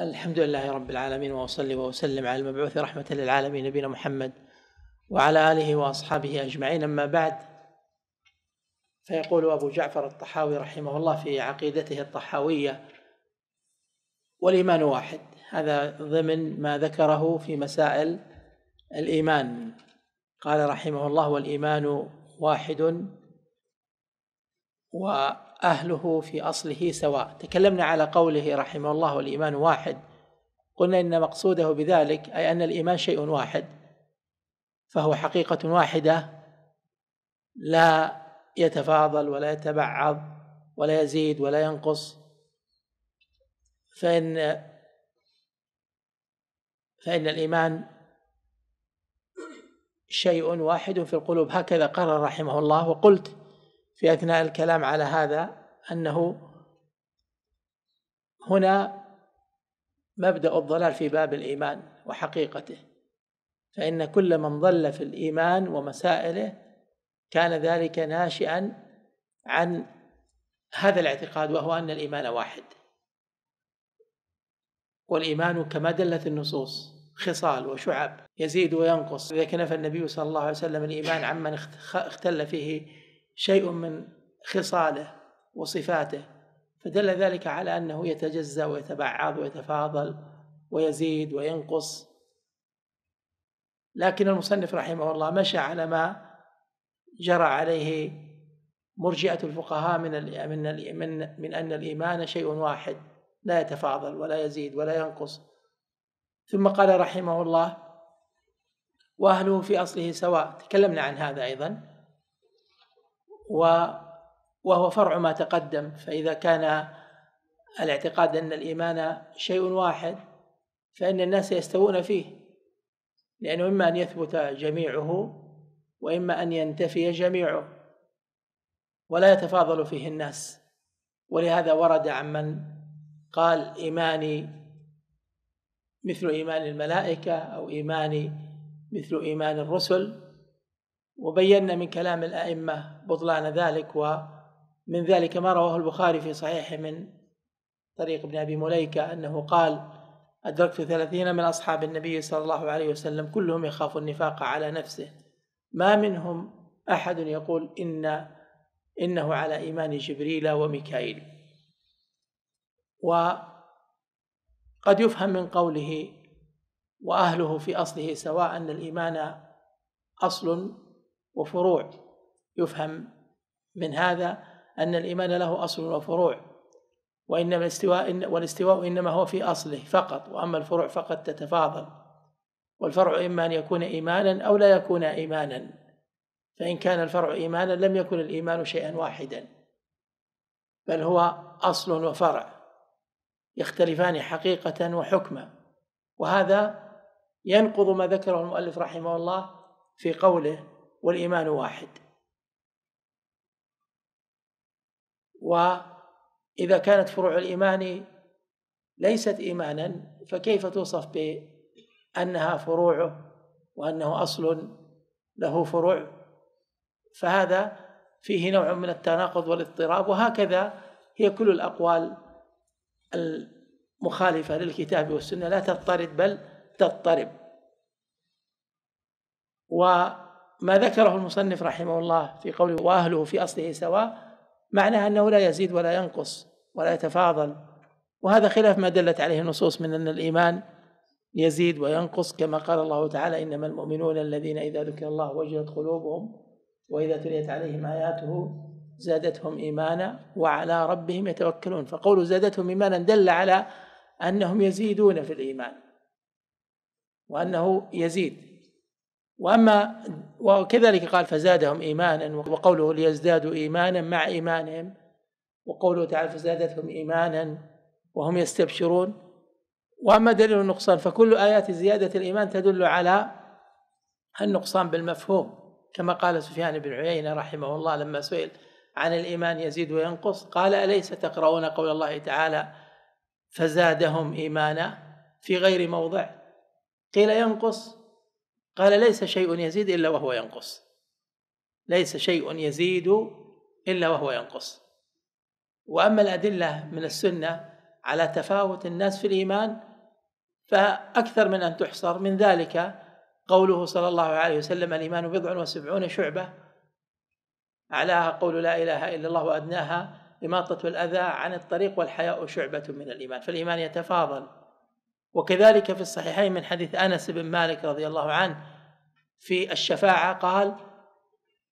الحمد لله رب العالمين واصلي واسلم على المبعوث رحمه للعالمين نبينا محمد وعلى اله واصحابه اجمعين اما بعد فيقول ابو جعفر الطحاوي رحمه الله في عقيدته الطحاويه والايمان واحد هذا ضمن ما ذكره في مسائل الايمان قال رحمه الله والايمان واحد واهله في اصله سواء تكلمنا على قوله رحمه الله الايمان واحد قلنا ان مقصوده بذلك اي ان الايمان شيء واحد فهو حقيقه واحده لا يتفاضل ولا يتبعض ولا يزيد ولا ينقص فان فان الايمان شيء واحد في القلوب هكذا قرر رحمه الله وقلت في أثناء الكلام على هذا أنه هنا مبدأ الضلال في باب الإيمان وحقيقته فإن كل من ضل في الإيمان ومسائله كان ذلك ناشئا عن هذا الاعتقاد وهو أن الإيمان واحد والإيمان كما دلت النصوص خصال وشعب يزيد وينقص إذا كنف النبي صلى الله عليه وسلم الإيمان عمن اختل فيه شيء من خصاله وصفاته فدل ذلك على انه يتجزا ويتبعض ويتفاضل ويزيد وينقص لكن المصنف رحمه الله مشى على ما جرى عليه مرجئه الفقهاء من من من, من ان الايمان شيء واحد لا يتفاضل ولا يزيد ولا ينقص ثم قال رحمه الله واهله في اصله سواء تكلمنا عن هذا ايضا وهو فرع ما تقدم فإذا كان الاعتقاد أن الإيمان شيء واحد فإن الناس يستوون فيه لأنه إما أن يثبت جميعه وإما أن ينتفي جميعه ولا يتفاضل فيه الناس ولهذا ورد عن من قال إيماني مثل إيمان الملائكة أو إيماني مثل إيمان الرسل وبينا من كلام الأئمة بطلان ذلك ومن ذلك ما رواه البخاري في صحيحه من طريق ابن أبي مليكة أنه قال أدركت ثلاثين من أصحاب النبي صلى الله عليه وسلم كلهم يخاف النفاق على نفسه ما منهم أحد يقول إن إنه على إيمان جبريل وميكائيل وقد يفهم من قوله وأهله في أصله سواء أن الإيمان أصل وفروع يفهم من هذا أن الإيمان له أصل وفروع وإنما الاستواء والاستواء إنما هو في أصله فقط وأما الفروع فقد تتفاضل والفرع إما أن يكون إيمانا أو لا يكون إيمانا فإن كان الفرع إيمانا لم يكن الإيمان شيئا واحدا بل هو أصل وفرع يختلفان حقيقة وحكما وهذا ينقض ما ذكره المؤلف رحمه الله في قوله والإيمان واحد وإذا كانت فروع الإيمان ليست إيمانا فكيف توصف بأنها فروعه وأنه أصل له فروع فهذا فيه نوع من التناقض والاضطراب وهكذا هي كل الأقوال المخالفة للكتاب والسنة لا تضطرد بل تضطرب و ما ذكره المصنف رحمه الله في قوله وأهله في أصله سواء معناها أنه لا يزيد ولا ينقص ولا يتفاضل وهذا خلاف ما دلت عليه النصوص من أن الإيمان يزيد وينقص كما قال الله تعالى إنما المؤمنون الذين إذا ذكر الله وجلت قلوبهم وإذا تليت عليهم آياته زادتهم إيمانا وعلى ربهم يتوكلون فقول زادتهم إيمانا دل على أنهم يزيدون في الإيمان وأنه يزيد وأما وكذلك قال فزادهم إيمانا وقوله ليزدادوا إيمانا مع إيمانهم وقوله تعالى فزادتهم إيمانا وهم يستبشرون وأما دليل النقصان فكل آيات زيادة الإيمان تدل على النقصان بالمفهوم كما قال سفيان بن عيينة رحمه الله لما سئل عن الإيمان يزيد وينقص قال أليس تقرؤون قول الله تعالى فزادهم إيمانا في غير موضع قيل ينقص قال ليس شيء يزيد إلا وهو ينقص ليس شيء يزيد إلا وهو ينقص وأما الأدلة من السنة على تفاوت الناس في الإيمان فأكثر من أن تحصر من ذلك قوله صلى الله عليه وسلم الإيمان بضع وسبعون شعبة أعلاها قول لا إله إلا الله وأدناها إماطة الأذى عن الطريق والحياء شعبة من الإيمان فالإيمان يتفاضل وكذلك في الصحيحين من حديث انس بن مالك رضي الله عنه في الشفاعه قال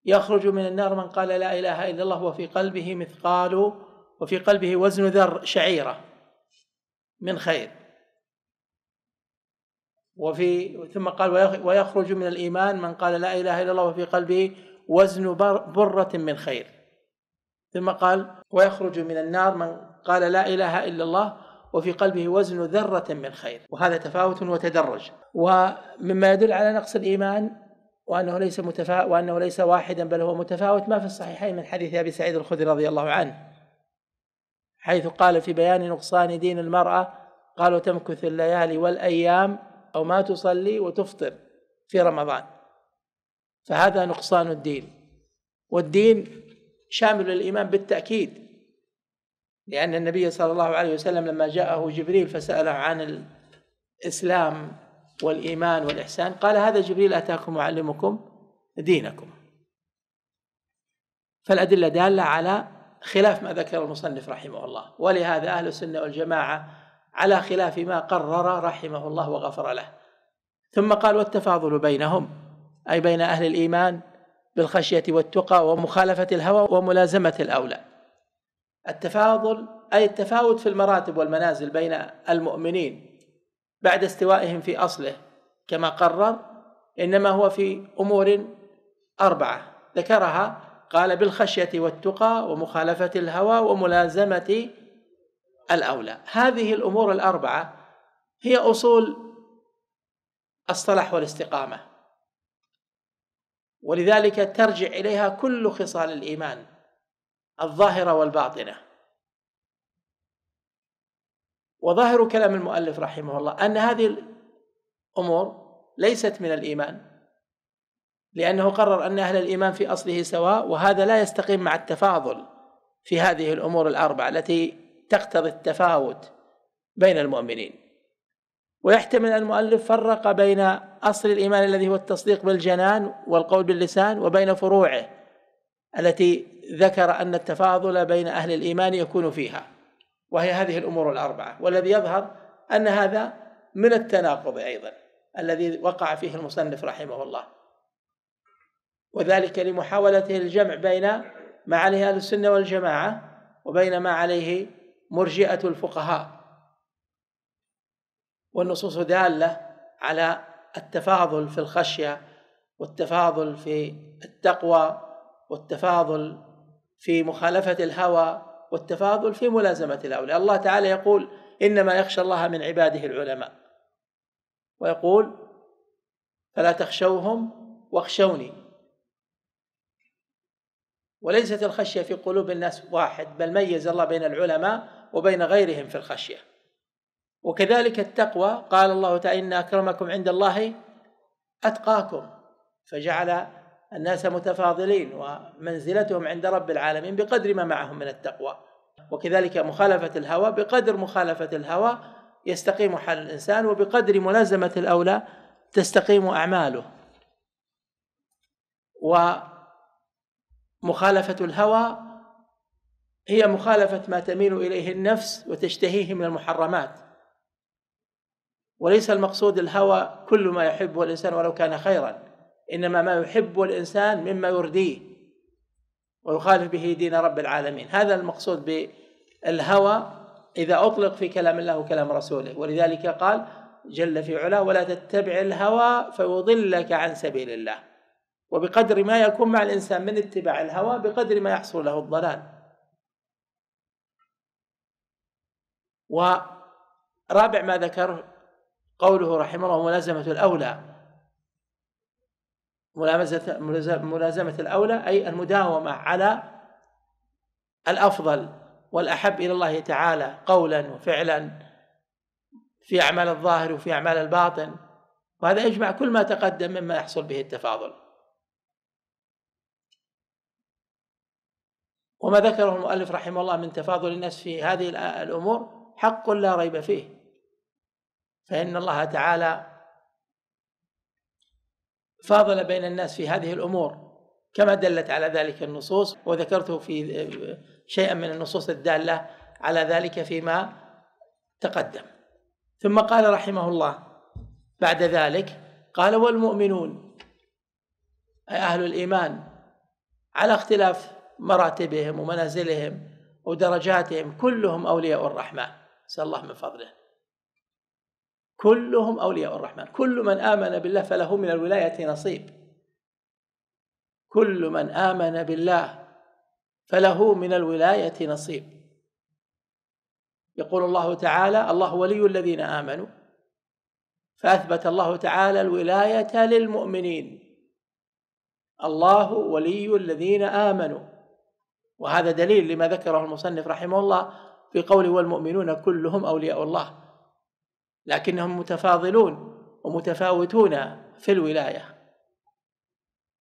يخرج من النار من قال لا اله الا الله وفي قلبه مثقال وفي قلبه وزن ذر شعيره من خير وفي ثم قال ويخرج من الايمان من قال لا اله الا الله وفي قلبه وزن بره من خير ثم قال ويخرج من النار من قال لا اله الا الله وفي قلبه وزن ذرة من خير وهذا تفاوت وتدرج ومما يدل على نقص الإيمان وأنه ليس متفا... وأنه ليس واحدا بل هو متفاوت ما في الصحيحين من حديث أبي سعيد الخدري رضي الله عنه حيث قال في بيان نقصان دين المرأة قالوا تمكث الليالي والأيام أو ما تصلي وتفطر في رمضان فهذا نقصان الدين والدين شامل للإيمان بالتأكيد لأن النبي صلى الله عليه وسلم لما جاءه جبريل فسأله عن الإسلام والإيمان والإحسان قال هذا جبريل أتاكم وعلمكم دينكم فالأدلة دالة على خلاف ما ذكر المصنف رحمه الله ولهذا أهل السنة والجماعة على خلاف ما قرر رحمه الله وغفر له ثم قال والتفاضل بينهم أي بين أهل الإيمان بالخشية والتقى ومخالفة الهوى وملازمة الأولى التفاضل أي التفاوت في المراتب والمنازل بين المؤمنين بعد استوائهم في أصله كما قرر إنما هو في أمور أربعة ذكرها قال بالخشية والتقى ومخالفة الهوى وملازمة الأولى هذه الأمور الأربعة هي أصول الصلاح والاستقامة ولذلك ترجع إليها كل خصال الإيمان الظاهرة والباطنة وظاهر كلام المؤلف رحمه الله أن هذه الأمور ليست من الإيمان لأنه قرر أن أهل الإيمان في أصله سواء وهذا لا يستقيم مع التفاضل في هذه الأمور الأربعة التي تقتضي التفاوت بين المؤمنين ويحتمل أن المؤلف فرق بين أصل الإيمان الذي هو التصديق بالجنان والقول باللسان وبين فروعه التي ذكر أن التفاضل بين أهل الإيمان يكون فيها وهي هذه الأمور الأربعة والذي يظهر أن هذا من التناقض أيضا الذي وقع فيه المصنف رحمه الله وذلك لمحاولته الجمع بين ما عليه أهل السنة والجماعة وبين ما عليه مرجئة الفقهاء والنصوص دالة على التفاضل في الخشية والتفاضل في التقوى والتفاضل في مخالفة الهوى والتفاضل في ملازمة الأولياء الله تعالى يقول إنما يخشى الله من عباده العلماء ويقول فلا تخشوهم واخشوني وليست الخشية في قلوب الناس واحد بل ميز الله بين العلماء وبين غيرهم في الخشية وكذلك التقوى قال الله تعالى إن أكرمكم عند الله أتقاكم فجعل الناس متفاضلين ومنزلتهم عند رب العالمين بقدر ما معهم من التقوى وكذلك مخالفة الهوى بقدر مخالفة الهوى يستقيم حال الإنسان وبقدر ملازمة الأولى تستقيم أعماله ومخالفة الهوى هي مخالفة ما تميل إليه النفس وتشتهيه من المحرمات وليس المقصود الهوى كل ما يحبه الإنسان ولو كان خيرا إنما ما يحب الإنسان مما يرديه ويخالف به دين رب العالمين هذا المقصود بالهوى إذا أطلق في كلام الله وكلام رسوله ولذلك قال جل في علاه ولا تتبع الهوى فيضلك عن سبيل الله وبقدر ما يكون مع الإنسان من اتباع الهوى بقدر ما يحصل له الضلال ورابع ما ذكره قوله رحمه الله ملازمة الأولى ملازمة الأولى أي المداومة على الأفضل والأحب إلى الله تعالى قولا وفعلا في أعمال الظاهر وفي أعمال الباطن وهذا يجمع كل ما تقدم مما يحصل به التفاضل وما ذكره المؤلف رحمه الله من تفاضل الناس في هذه الأمور حق لا ريب فيه فإن الله تعالى فاضل بين الناس في هذه الأمور كما دلت على ذلك النصوص وذكرته في آه، شيئا من النصوص الدالة على ذلك فيما تقدم ثم قال رحمه الله بعد ذلك قال والمؤمنون أي أهل الإيمان على اختلاف مراتبهم ومنازلهم ودرجاتهم كلهم أولياء الرحمن نسأل الله من فضله كلهم أولياء الرحمن كل من آمن بالله فله من الولاية نصيب كل من آمن بالله فله من الولاية نصيب يقول الله تعالى الله ولي الذين آمنوا فأثبت الله تعالى الولاية للمؤمنين الله ولي الذين آمنوا وهذا دليل لما ذكره المصنف رحمه الله في قوله والمؤمنون كلهم أولياء الله لكنهم متفاضلون ومتفاوتون في الولايه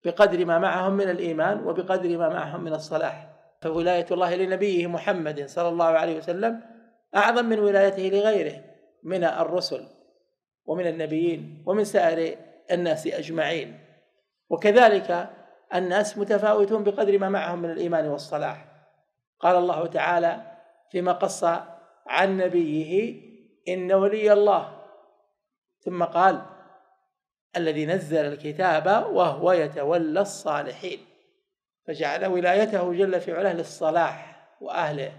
بقدر ما معهم من الايمان وبقدر ما معهم من الصلاح فولايه الله لنبيه محمد صلى الله عليه وسلم اعظم من ولايته لغيره من الرسل ومن النبيين ومن سائر الناس اجمعين وكذلك الناس متفاوتون بقدر ما معهم من الايمان والصلاح قال الله تعالى فيما قص عن نبيه إن ولي الله ثم قال الذي نزل الكتاب وهو يتولى الصالحين فجعل ولايته جل في علاه للصلاح وأهله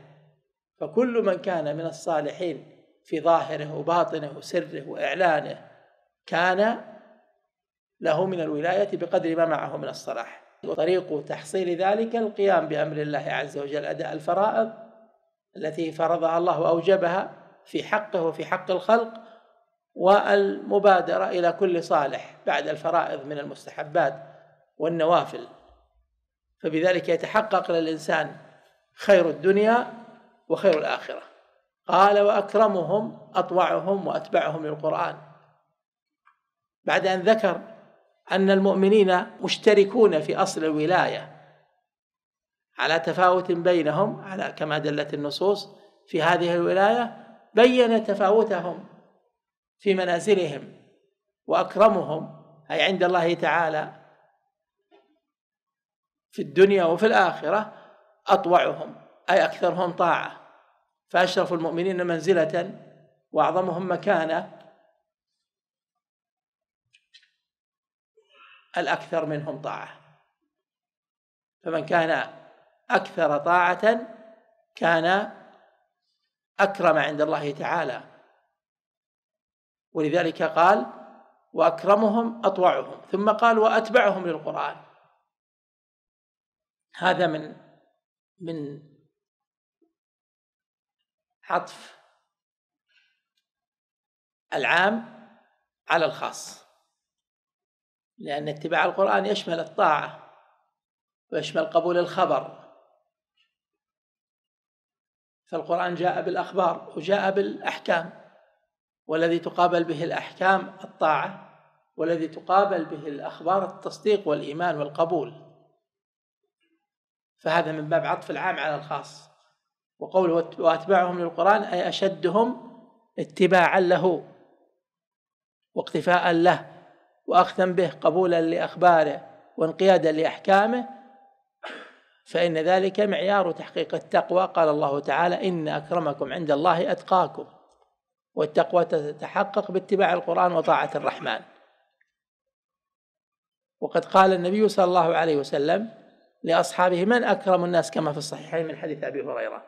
فكل من كان من الصالحين في ظاهره وباطنه وسره وإعلانه كان له من الولاية بقدر ما معه من الصلاح وطريق تحصيل ذلك القيام بأمر الله عز وجل أداء الفرائض التي فرضها الله وأوجبها في حقه وفي حق الخلق والمبادره الى كل صالح بعد الفرائض من المستحبات والنوافل فبذلك يتحقق للانسان خير الدنيا وخير الاخره قال واكرمهم اطوعهم واتبعهم للقران بعد ان ذكر ان المؤمنين مشتركون في اصل الولايه على تفاوت بينهم على كما دلت النصوص في هذه الولايه بين تفاوتهم في منازلهم واكرمهم اي عند الله تعالى في الدنيا وفي الاخره اطوعهم اي اكثرهم طاعه فاشرف المؤمنين منزله واعظمهم مكانه الاكثر منهم طاعه فمن كان اكثر طاعه كان أكرم عند الله تعالى ولذلك قال وأكرمهم أطوعهم ثم قال وأتبعهم للقرآن هذا من من عطف العام على الخاص لأن اتباع القرآن يشمل الطاعة ويشمل قبول الخبر فالقرآن جاء بالأخبار وجاء بالأحكام والذي تقابل به الأحكام الطاعة والذي تقابل به الأخبار التصديق والإيمان والقبول فهذا من باب عطف العام على الخاص وقوله وأتبعهم للقرآن أي أشدهم اتباعا له واقتفاء له وأخذا به قبولا لأخباره وانقيادا لأحكامه فإن ذلك معيار تحقيق التقوى قال الله تعالى إن أكرمكم عند الله أتقاكم والتقوى تتحقق باتباع القرآن وطاعة الرحمن وقد قال النبي صلى الله عليه وسلم لأصحابه من أكرم الناس كما في الصحيحين من حديث أبي هريرة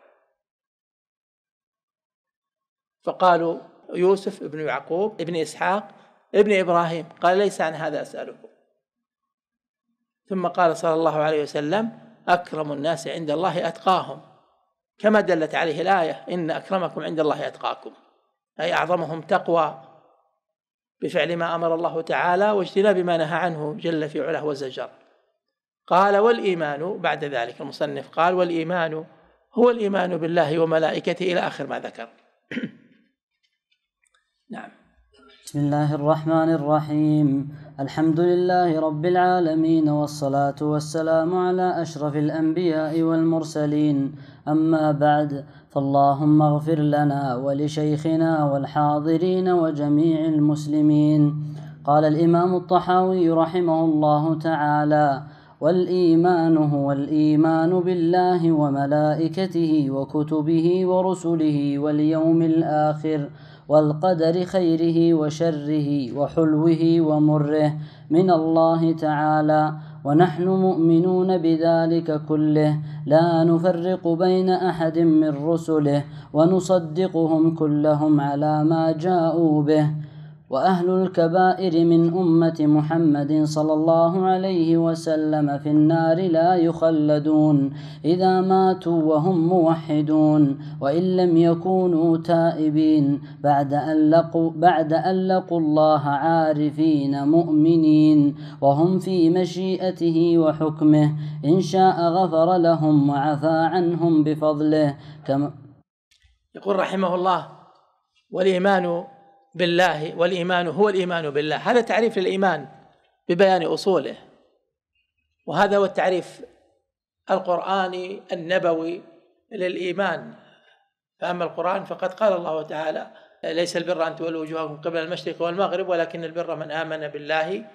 فقالوا يوسف ابن يعقوب ابن إسحاق ابن إبراهيم قال ليس عن هذا أسأله ثم قال صلى الله عليه وسلم أكرم الناس عند الله أتقاهم كما دلت عليه الآية إن أكرمكم عند الله أتقاكم أي أعظمهم تقوى بفعل ما أمر الله تعالى واجتناب ما نهى عنه جل في علاه وزجر قال والإيمان بعد ذلك المصنف قال والإيمان هو الإيمان بالله وملائكته إلى آخر ما ذكر نعم بسم الله الرحمن الرحيم الحمد لله رب العالمين والصلاة والسلام على أشرف الأنبياء والمرسلين أما بعد فاللهم اغفر لنا ولشيخنا والحاضرين وجميع المسلمين قال الإمام الطحاوي رحمه الله تعالى والإيمان هو الإيمان بالله وملائكته وكتبه ورسله واليوم الآخر والقدر خيره وشره وحلوه ومره من الله تعالى ونحن مؤمنون بذلك كله لا نفرق بين احد من رسله ونصدقهم كلهم على ما جاءوا به وأهل الكبائر من أمة محمد صلى الله عليه وسلم في النار لا يخلدون إذا ماتوا وهم موحدون وإن لم يكونوا تائبين بعد أن لقوا, بعد أن لقوا الله عارفين مؤمنين وهم في مشيئته وحكمه إن شاء غفر لهم وعفى عنهم بفضله كما يقول رحمه الله والإيمان بالله والإيمان هو الإيمان بالله هذا تعريف للإيمان ببيان أصوله وهذا هو التعريف القرآني النبوي للإيمان فأما القرآن فقد قال الله تعالى ليس البر أن تولوا وجوهكم قبل المشرق والمغرب ولكن البر من آمن بالله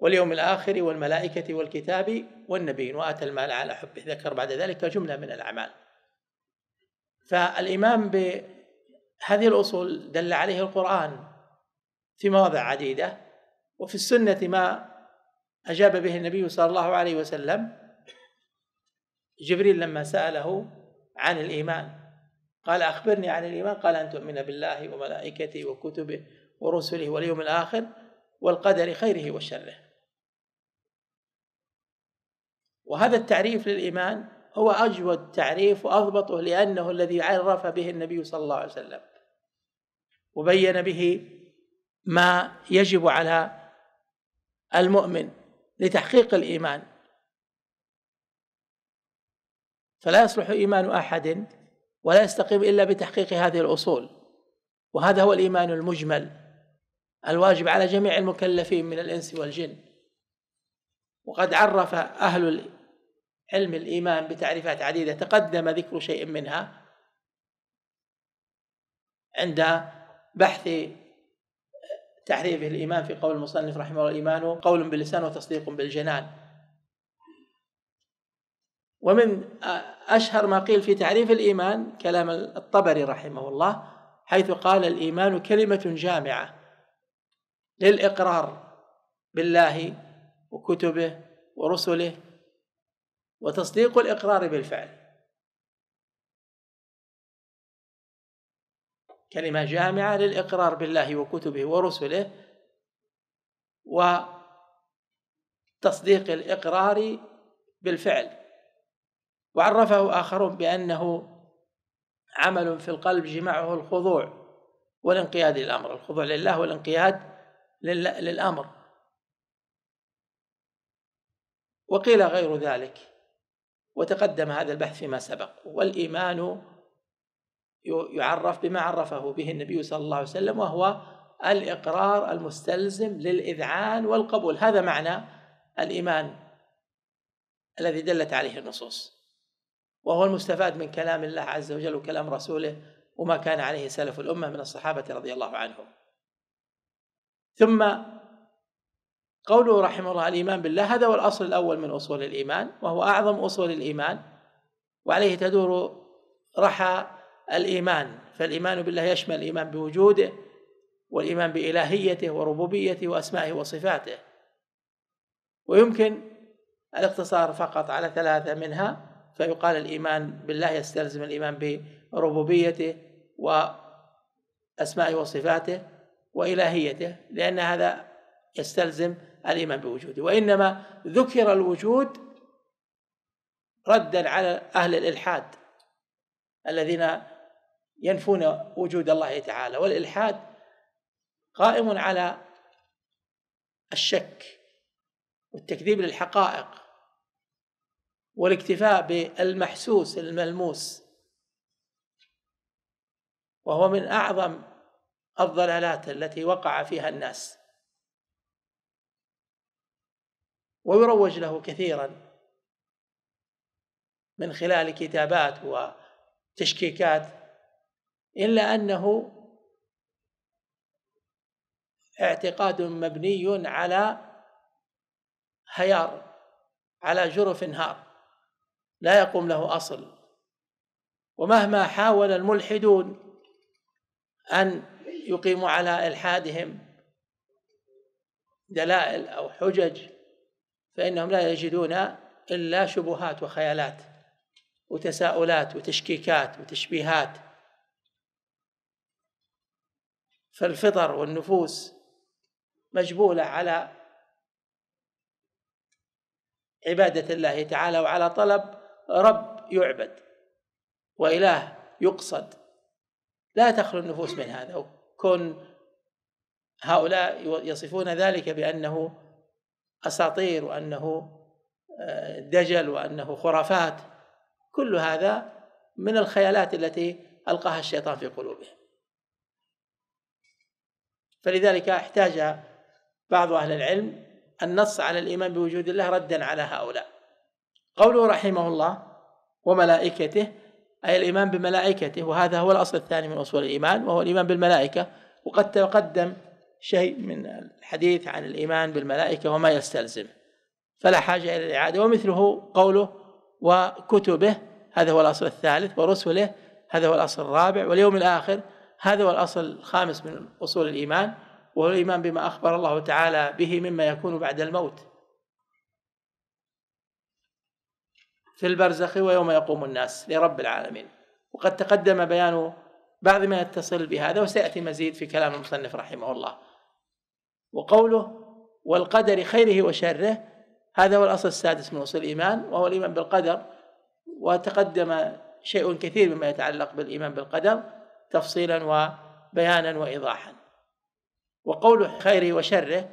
واليوم الآخر والملائكة والكتاب والنبيين وآتى المال على حبه ذكر بعد ذلك جملة من الأعمال فالإيمان ب هذه الأصول دل عليه القرآن في مواضع عديدة وفي السنة ما أجاب به النبي صلى الله عليه وسلم جبريل لما سأله عن الإيمان قال أخبرني عن الإيمان قال أن تؤمن بالله وملائكته وكتبه ورسله واليوم الآخر والقدر خيره وشره وهذا التعريف للإيمان هو أجود تعريف وأضبطه لأنه الذي عرف به النبي صلى الله عليه وسلم وبين به ما يجب على المؤمن لتحقيق الإيمان فلا يصلح إيمان أحد ولا يستقيم إلا بتحقيق هذه الأصول وهذا هو الإيمان المجمل الواجب على جميع المكلفين من الإنس والجن وقد عرف أهل علم الإيمان بتعريفات عديدة تقدم ذكر شيء منها عند بحث تحريف الإيمان في قول المصنف رحمه الله الإيمان قول باللسان وتصديق بالجنان ومن أشهر ما قيل في تعريف الإيمان كلام الطبري رحمه الله حيث قال الإيمان كلمة جامعة للإقرار بالله وكتبه ورسله وتصديق الإقرار بالفعل كلمة جامعة للإقرار بالله وكتبه ورسله وتصديق الإقرار بالفعل وعرفه آخرون بأنه عمل في القلب جمعه الخضوع والانقياد للأمر الخضوع لله والانقياد للأمر وقيل غير ذلك وتقدم هذا البحث فيما سبق والإيمان يعرف بما عرفه به النبي صلى الله عليه وسلم وهو الإقرار المستلزم للإذعان والقبول هذا معنى الإيمان الذي دلت عليه النصوص وهو المستفاد من كلام الله عز وجل وكلام رسوله وما كان عليه سلف الأمة من الصحابة رضي الله عنهم ثم قوله رحمه الله الإيمان بالله هذا هو الأصل الأول من أصول الإيمان وهو أعظم أصول الإيمان وعليه تدور رحى الإيمان فالإيمان بالله يشمل الإيمان بوجوده والإيمان بإلهيته وربوبيته وأسمائه وصفاته ويمكن الاقتصار فقط على ثلاثة منها فيقال الإيمان بالله يستلزم الإيمان بربوبيته وأسمائه وصفاته وإلهيته لأن هذا يستلزم الإيمان بوجوده وإنما ذكر الوجود ردا على أهل الإلحاد الذين ينفون وجود الله تعالى والإلحاد قائم على الشك والتكذيب للحقائق والاكتفاء بالمحسوس الملموس وهو من أعظم الضلالات التي وقع فيها الناس ويروج له كثيرا من خلال كتابات وتشكيكات إلا أنه اعتقاد مبني على هيار على جرف هار لا يقوم له أصل ومهما حاول الملحدون أن يقيموا على إلحادهم دلائل أو حجج فإنهم لا يجدون إلا شبهات وخيالات وتساؤلات وتشكيكات وتشبيهات فالفطر والنفوس مجبولة على عبادة الله تعالى وعلى طلب رب يعبد وإله يقصد لا تخلو النفوس من هذا وكون هؤلاء يصفون ذلك بأنه أساطير وأنه آه، دجل وأنه خرافات كل هذا من الخيالات التي ألقاها الشيطان في قلوبهم فلذلك احتاج بعض أهل العلم النص على الإيمان بوجود الله ردا على هؤلاء قوله رحمه الله وملائكته أي الإيمان بملائكته وهذا هو الأصل الثاني من أصول الإيمان وهو الإيمان بالملائكة وقد تقدم شيء من الحديث عن الإيمان بالملائكة وما يستلزمه فلا حاجة إلى الإعادة ومثله قوله وكتبه هذا هو الأصل الثالث ورسله هذا هو الأصل الرابع واليوم الآخر هذا هو الأصل الخامس من أصول الإيمان وهو الإيمان بما أخبر الله تعالى به مما يكون بعد الموت في البرزخ ويوم يقوم الناس لرب العالمين وقد تقدم بيان بعض ما يتصل بهذا وسيأتي مزيد في كلام المصنف رحمه الله وقوله والقدر خيره وشره هذا هو الأصل السادس من أصول الإيمان وهو الإيمان بالقدر وتقدم شيء كثير مما يتعلق بالإيمان بالقدر تفصيلا وبيانا وإيضاحا وقوله خيره وشره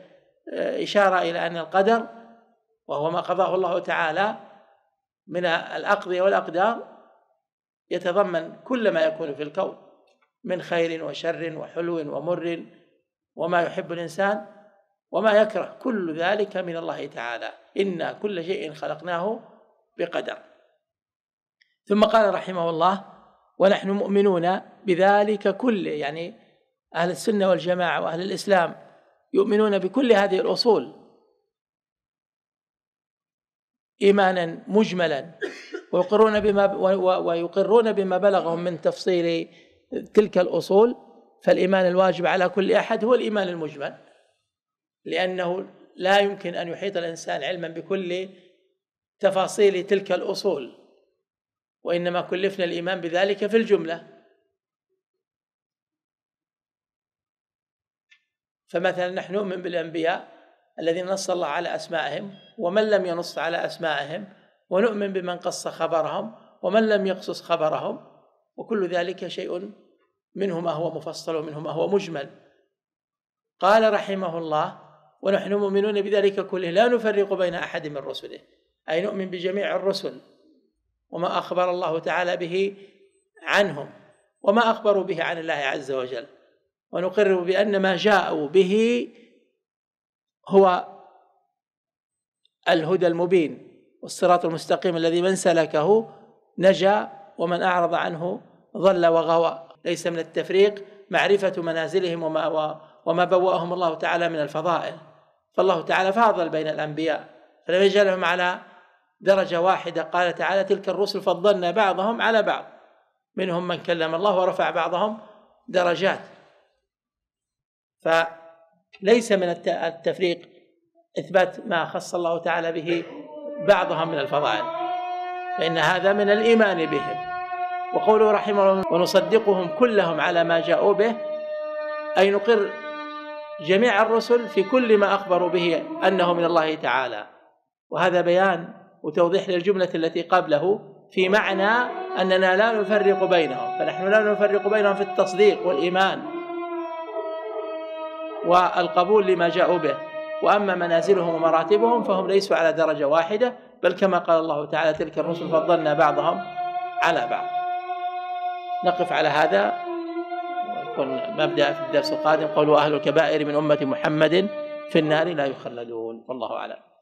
آه، إشارة إلى أن القدر وهو ما قضاه الله تعالى من الأقضية والأقدار يتضمن كل ما يكون في الكون من خير وشر وحلو ومر وما يحب الإنسان وما يكره كل ذلك من الله تعالى إنا كل شيء خلقناه بقدر ثم قال رحمه الله ونحن مؤمنون بذلك كله يعني أهل السنة والجماعة وأهل الإسلام يؤمنون بكل هذه الأصول إيمانا مجملا ويقرون بما ويقرون بما بلغهم من تفصيل تلك الأصول فالإيمان الواجب على كل أحد هو الإيمان المجمل لأنه لا يمكن أن يحيط الإنسان علما بكل تفاصيل تلك الأصول وإنما كلفنا الإيمان بذلك في الجملة فمثلا نحن نؤمن بالأنبياء الذين نص الله على أسمائهم ومن لم ينص على أسمائهم ونؤمن بمن قص خبرهم ومن لم يقصص خبرهم وكل ذلك شيء منه ما هو مفصل ومنه ما هو مجمل قال رحمه الله ونحن مؤمنون بذلك كله لا نفرق بين أحد من رسله أي نؤمن بجميع الرسل وما أخبر الله تعالى به عنهم وما أخبروا به عن الله عز وجل ونقر بأن ما جاءوا به هو الهدى المبين والصراط المستقيم الذي من سلكه نجا ومن أعرض عنه ضل وغوى ليس من التفريق معرفة منازلهم وما, وما بوأهم الله تعالى من الفضائل فالله تعالى فاضل بين الأنبياء فلم يجعلهم على درجة واحدة قال تعالى تلك الرسل فضلنا بعضهم على بعض منهم من كلم الله ورفع بعضهم درجات فليس من التفريق إثبات ما خص الله تعالى به بعضهم من الفضائل فإن هذا من الإيمان بهم وقوله رحمه الله ونصدقهم كلهم على ما جاءوا به أي نقر جميع الرسل في كل ما أخبروا به أنه من الله تعالى وهذا بيان وتوضيح للجملة التي قبله في معنى أننا لا نفرق بينهم فنحن لا نفرق بينهم في التصديق والإيمان والقبول لما جاءوا به وأما منازلهم ومراتبهم فهم ليسوا على درجة واحدة بل كما قال الله تعالى تلك الرسل فضلنا بعضهم على بعض نقف على هذا مبدا في الدرس القادم قولوا اهل الكبائر من امه محمد في النار لا يخلدون والله اعلم